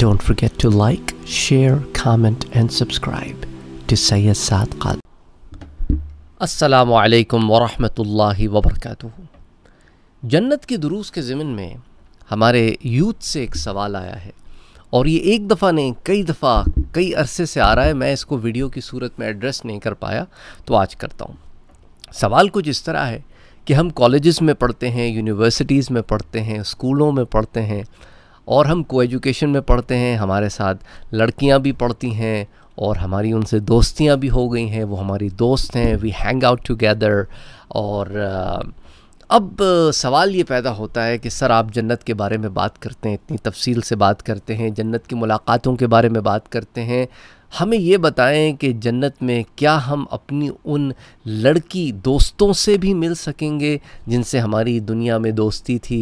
Don't forget to like, share, comment and subscribe to Sayyid Saad Qad. rahmatullahi wa वबरक जन्नत के दुरूस के ज़िमन में हमारे यूथ से एक सवाल आया है और ये एक दफ़ा नहीं कई दफ़ा कई अरसे से आ रहा है मैं इसको वीडियो की सूरत में एड्रेस नहीं कर पाया तो आज करता हूँ सवाल कुछ इस तरह है कि हम कॉलेज़ में पढ़ते हैं यूनिवर्सिटीज़ में पढ़ते हैं स्कूलों में पढ़ते हैं और हम को एजुकेशन में पढ़ते हैं हमारे साथ लड़कियां भी पढ़ती हैं और हमारी उनसे दोस्तियां भी हो गई हैं वो हमारी दोस्त हैं वी हैंग आउट टुगेदर और अब सवाल ये पैदा होता है कि सर आप जन्नत के बारे में बात करते हैं इतनी तफसील से बात करते हैं जन्नत की मुलाकातों के बारे में बात करते हैं हमें ये बताएं कि जन्नत में क्या हम अपनी उन लड़की दोस्तों से भी मिल सकेंगे जिनसे हमारी दुनिया में दोस्ती थी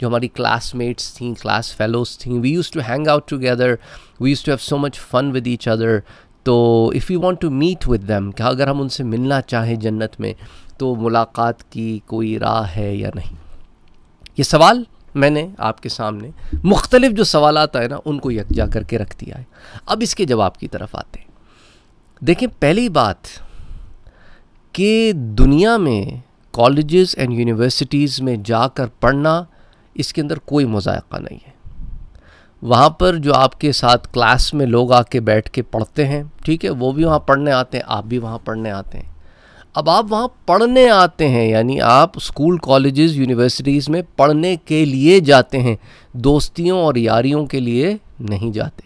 जो हमारी क्लासमेट्स थी क्लास फेलोज़ थी we use to hang out together we use to have so much fun with each other तो if you want to meet with them क्या अगर हम उनसे मिलना चाहें जन्नत में तो मुलाकात की कोई राह है या नहीं ये सवाल मैंने आपके सामने मुख्तलिफ जो सवाल आए ना उनको यकजा करके रख दिया है अब इसके जवाब की तरफ आते हैं देखें पहली बात कि दुनिया में कॉलेजेस एंड यूनिवर्सिटीज़ में जाकर पढ़ना इसके अंदर कोई मज़ायक़ा नहीं है वहाँ पर जो आपके साथ क्लास में लोग आके बैठ के पढ़ते हैं ठीक है वो भी वहाँ पढ़ने आते हैं आप भी वहाँ पढ़ने आते हैं अब आप वहाँ पढ़ने आते हैं यानी आप स्कूल कॉलेजेस यूनिवर्सिटीज़ में पढ़ने के लिए जाते हैं दोस्तियों और यारियों के लिए नहीं जाते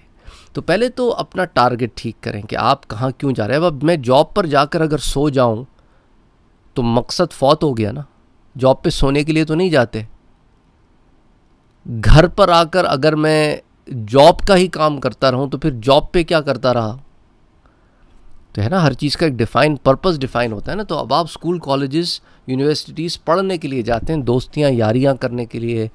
तो पहले तो अपना टारगेट ठीक करें कि आप कहाँ क्यों जा रहे हैं अब मैं जॉब पर जाकर अगर सो जाऊँ तो मकसद फौत हो गया ना जॉब पे सोने के लिए तो नहीं जाते घर पर आकर अगर मैं जॉब का ही काम करता रहूँ तो फिर जॉब पे क्या करता रहा जो है ना हर चीज़ का एक डिफ़ाइन पर्पस डिफ़ाइन होता है ना तो अब आप स्कूल कॉलेजेस यूनिवर्सिटीज़ पढ़ने के लिए जाते हैं दोस्तियाँ यारियाँ करने के लिए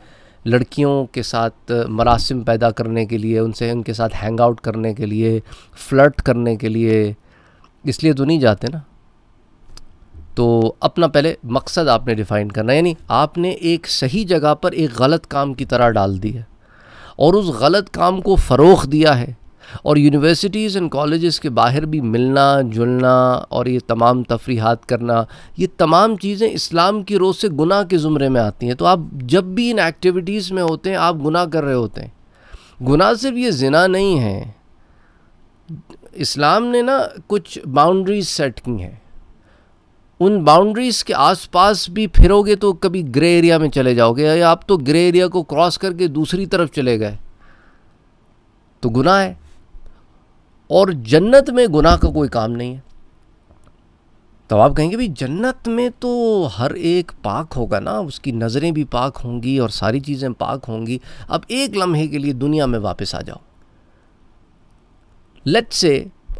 लड़कियों के साथ मरासम पैदा करने के लिए उनसे उनके साथ हैंग आउट करने के लिए फ्लर्ट करने के लिए इसलिए तो नहीं जाते ना तो अपना पहले मकसद आपने डिफ़ाइन करना यानी आपने एक सही जगह पर एक गलत काम की तरह डाल दी है और उस गलत काम को फ़रोग दिया है और यूनिवर्सिटीज़ एंड कॉलेज़ के बाहर भी मिलना जुलना और ये तमाम तफरीहत करना ये तमाम चीज़ें इस्लाम की रोज़ से गुनाह के ज़ुमरे में आती हैं तो आप जब भी इन एक्टिविटीज़ में होते हैं आप गुनाह कर रहे होते हैं गुनाह सिर्फ ये जना नहीं है इस्लाम ने ना कुछ बाउंड्रीज सेट की हैं उन बाउंड्रीज़ के आसपास भी फिरोगे तो कभी ग्रे एरिया में चले जाओगे या आप तो ग्रे एरिया को क्रॉस करके दूसरी तरफ चले गए तो गुनाह है और जन्नत में गुनाह का कोई काम नहीं है तब आप कहेंगे भाई जन्नत में तो हर एक पाक होगा ना उसकी नज़रें भी पाक होंगी और सारी चीज़ें पाक होंगी अब एक लम्हे के लिए दुनिया में वापस आ जाओ लेट से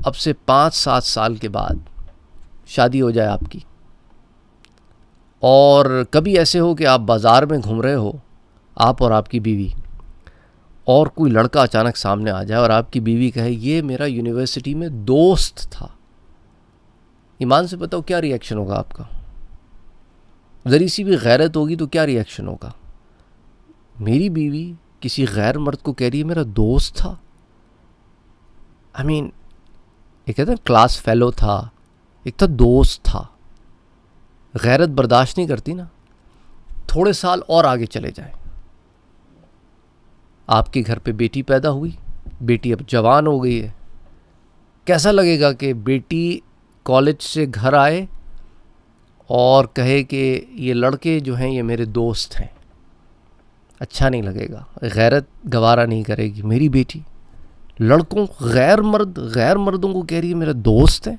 अब से पाँच सात साल के बाद शादी हो जाए आपकी और कभी ऐसे हो कि आप बाज़ार में घूम रहे हो आप और आपकी बीवी और कोई लड़का अचानक सामने आ जाए और आपकी बीवी कहे ये मेरा यूनिवर्सिटी में दोस्त था ईमान से बताओ क्या रिएक्शन होगा आपका ज़री सी भी गैरत होगी तो क्या रिएक्शन होगा मेरी बीवी किसी गैर मर्द को कह रही है मेरा दोस्त था आई मीन एक कहते क्लास फेलो था एक था दोस्त था गैरत बर्दाश्त नहीं करती ना थोड़े साल और आगे चले जाएं आपके घर पे बेटी पैदा हुई बेटी अब जवान हो गई है कैसा लगेगा कि बेटी कॉलेज से घर आए और कहे कि ये लड़के जो हैं ये मेरे दोस्त हैं अच्छा नहीं लगेगा गैरत गवारा नहीं करेगी मेरी बेटी लड़कों गैर मर्द गैर मर्दों को कह रही है मेरा दोस्त है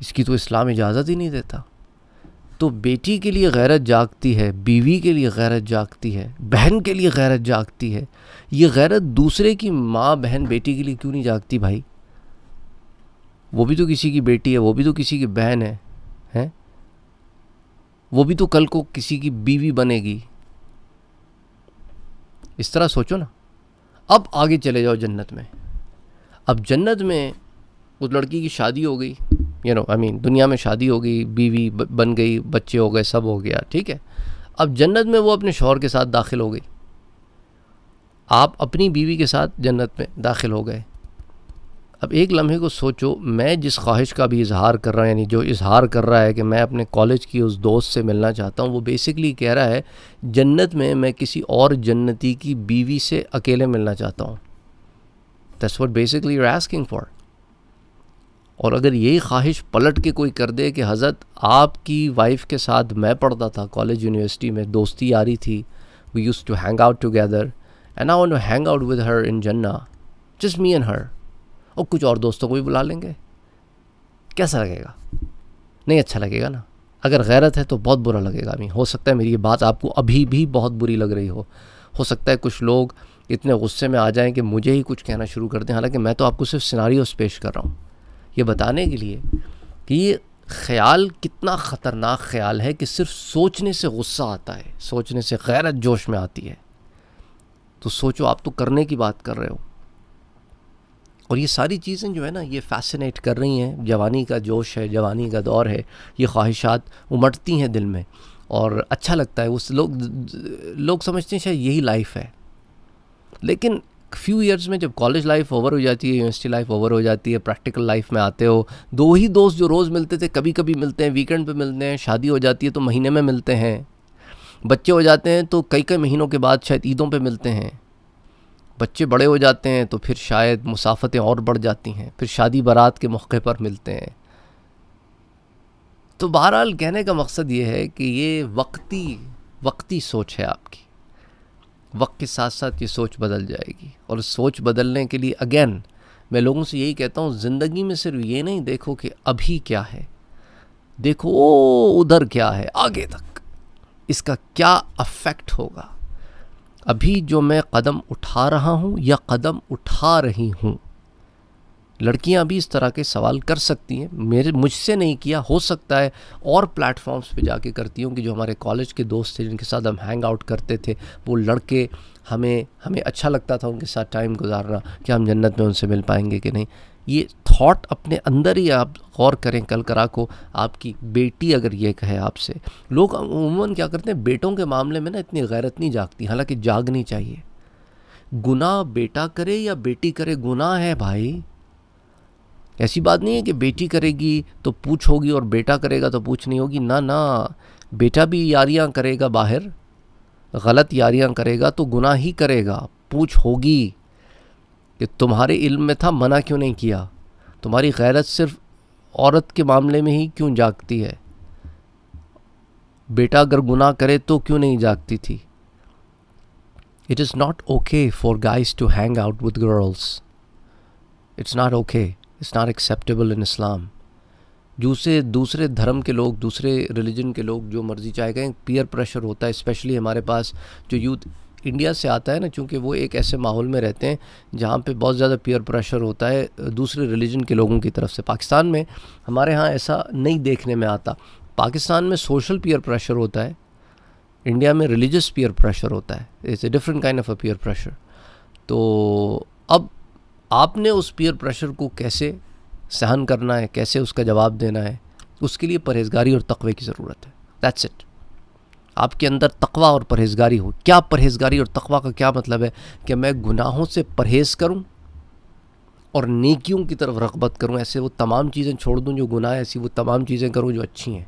इसकी तो इस्लाम इजाज़त ही नहीं देता तो बेटी के लिए गैरत जागती है बीवी के लिए गैरत जागती है बहन के लिए गैरत जागती है ये गैरत दूसरे की माँ बहन बेटी के लिए क्यों नहीं जागती भाई वो भी तो किसी की बेटी है वो भी तो किसी की बहन है हैं वो भी तो कल को किसी की बीवी बनेगी इस तरह सोचो ना अब आगे चले जाओ जन्नत में अब जन्नत में उस लड़की की शादी हो गई यू नो आई मीन दुनिया में शादी हो गई बीवी बन गई बच्चे हो गए सब हो गया ठीक है अब जन्नत में वो अपने शोहर के साथ दाखिल हो गई आप अपनी बीवी के साथ जन्नत में दाखिल हो गए अब एक लम्हे को सोचो मैं जिस ख्वाहिश का भी इजहार कर रहा हूँ यानी जो इजहार कर रहा है कि मैं अपने कॉलेज की उस दोस्त से मिलना चाहता हूँ वो बेसिकली कह रहा है जन्नत में मैं किसी और जन्नती की बीवी से अकेले मिलना चाहता हूँ that's what basically you asking for और अगर यही ख्वाहिश पलट के कोई कर दे कि हज़रत आपकी वाइफ के साथ मैं पढ़ता था कॉलेज यूनिवर्सिटी में दोस्ती आ रही थी we use to hang out together and I want to hang out with her in जन्ना जस्ट मी एंड हर और कुछ और दोस्तों को भी बुला लेंगे कैसा लगेगा नहीं अच्छा लगेगा ना अगर गैरत है तो बहुत बुरा लगेगा अभी हो सकता है मेरी ये बात आपको अभी भी बहुत बुरी लग रही हो हो सकता है कुछ लोग इतने गुस्से में आ जाएं कि मुझे ही कुछ कहना शुरू कर दें हालांकि मैं तो आपको सिर्फ सिनारी पेश कर रहा हूँ ये बताने के लिए कि ये ख्याल कितना ख़तरनाक ख्याल है कि सिर्फ सोचने से गुस्सा आता है सोचने से गैरत जोश में आती है तो सोचो आप तो करने की बात कर रहे हो और ये सारी चीज़ें जो है ना ये फैसिनेट कर रही हैं जवानी का जोश है जवानी का दौर है ये ख्वाहिशात उमटती हैं दिल में और अच्छा लगता है उस लोग लोग समझते हैं शायद यही लाइफ है लेकिन फ्यू ईयर्स में जब कॉलेज लाइफ ओवर हो जाती है यूनिवर्सिटी लाइफ ओवर हो जाती है प्रैक्टिकल लाइफ में आते हो दो ही दोस्त जो रोज़ मिलते थे कभी कभी मिलते हैं वीकेंड पे मिलते हैं शादी हो जाती है तो महीने में मिलते हैं बच्चे हो जाते हैं तो कई कई महीनों के बाद शायद ईदों पे मिलते हैं बच्चे बड़े हो जाते हैं तो फिर शायद मुसाफतें और बढ़ जाती हैं फिर शादी बारात के मौके पर मिलते हैं तो बहरहाल कहने का मकसद ये है कि ये वक्ती वक्ती सोच है आपकी वक्त के साथ साथ ये सोच बदल जाएगी और सोच बदलने के लिए अगेन मैं लोगों से यही कहता हूँ ज़िंदगी में सिर्फ ये नहीं देखो कि अभी क्या है देखो ओ उधर क्या है आगे तक इसका क्या अफेक्ट होगा अभी जो मैं कदम उठा रहा हूँ या कदम उठा रही हूँ लड़कियां भी इस तरह के सवाल कर सकती हैं मेरे मुझसे नहीं किया हो सकता है और प्लेटफॉर्म्स पे जाके करती हूँ कि जो हमारे कॉलेज के दोस्त थे जिनके साथ हम हैंग आउट करते थे वो लड़के हमें हमें अच्छा लगता था उनके साथ टाइम गुजारना कि हम जन्नत में उनसे मिल पाएंगे कि नहीं ये थॉट अपने अंदर ही आप गौर करें कल करा को आपकी बेटी अगर ये कहे आपसे लोग अमूमन क्या करते हैं बेटों के मामले में ना इतनी गैरत नहीं जागती हालांकि जागनी चाहिए गुनाह बेटा करे या बेटी करे गुनाह है भाई ऐसी बात नहीं है कि बेटी करेगी तो पूछ होगी और बेटा करेगा तो पूछ नहीं होगी ना ना बेटा भी यारियां करेगा बाहर गलत यारियां करेगा तो गुनाह ही करेगा पूछ होगी कि तुम्हारे इल्म में था मना क्यों नहीं किया तुम्हारी गैरत सिर्फ औरत के मामले में ही क्यों जागती है बेटा अगर गुनाह करे तो क्यों नहीं जागती थी it is not okay for guys to hang out with girls it's not okay it's not acceptable in Islam दूसरे दूसरे धर्म के लोग दूसरे रिलीजन के लोग जो मर्ज़ी चाहे गए पीयर प्रेशर होता है स्पेशली हमारे पास जो यूथ इंडिया से आता है ना चूँकि वो एक ऐसे माहौल में रहते हैं जहाँ पे बहुत ज़्यादा पीयर प्रेशर होता है दूसरे रिलीजन के लोगों की तरफ से पाकिस्तान में हमारे यहाँ ऐसा नहीं देखने में आता पाकिस्तान में सोशल पीयर प्रेशर होता है इंडिया में रिलीजस पीयर प्रेशर होता है it's a different kind of a peer pressure तो अब आपने उस पीयर प्रेशर को कैसे सहन करना है कैसे उसका जवाब देना है उसके लिए परहेजगारी और तकवे की ज़रूरत है दैट्स इट आपके अंदर तकवा और परहेजगारी हो क्या परहेजगारी और तकवा का क्या मतलब है कि मैं गुनाहों से परहेज़ करूं और नेकियों की तरफ रगबत करूं ऐसे वो तमाम चीज़ें छोड़ दूं जो गुनाह है ऐसी वो तमाम चीज़ें करूं जो अच्छी हैं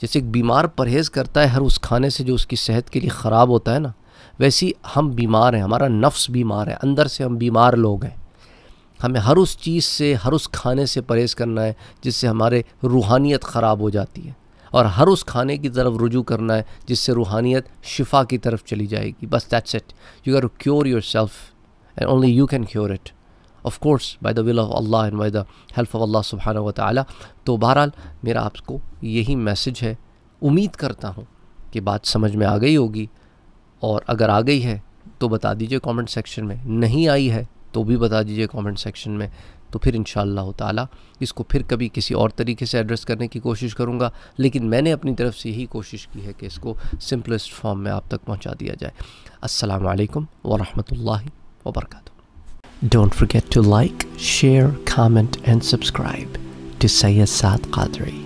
जैसे एक बीमार परहेज़ करता है हर उस खाने से जो उसकी सेहत के लिए ख़राब होता है ना वैसी हम बीमार हैं हमारा नफ्स बीमार है अंदर से हम बीमार लोग हैं हमें हर उस चीज़ से हर उस खाने से परहेज़ करना है जिससे हमारे रूहानियत ख़राब हो जाती है और हर उस खाने की तरफ रुजू करना है जिससे रूहानियत शिफा की तरफ चली जाएगी बस that's it you are cure yourself and only you can cure it of course by the will of Allah and by the help of Allah सुबहाना व ताली तो बहरहाल मेरा आपको यही मैसेज है उम्मीद करता हूँ कि बात समझ में आ गई होगी और अगर आ गई है तो बता दीजिए कमेंट सेक्शन में नहीं आई है तो भी बता दीजिए कमेंट सेक्शन में तो फिर इन ताला इसको फिर कभी किसी और तरीके से एड्रेस करने की कोशिश करूँगा लेकिन मैंने अपनी तरफ से यही कोशिश की है कि इसको सिंपलेस्ट फॉर्म में आप तक पहुँचा दिया जाए असलकम वरहल वबरक Don't forget to like, share, comment and subscribe to Sayyid Saad Qadri.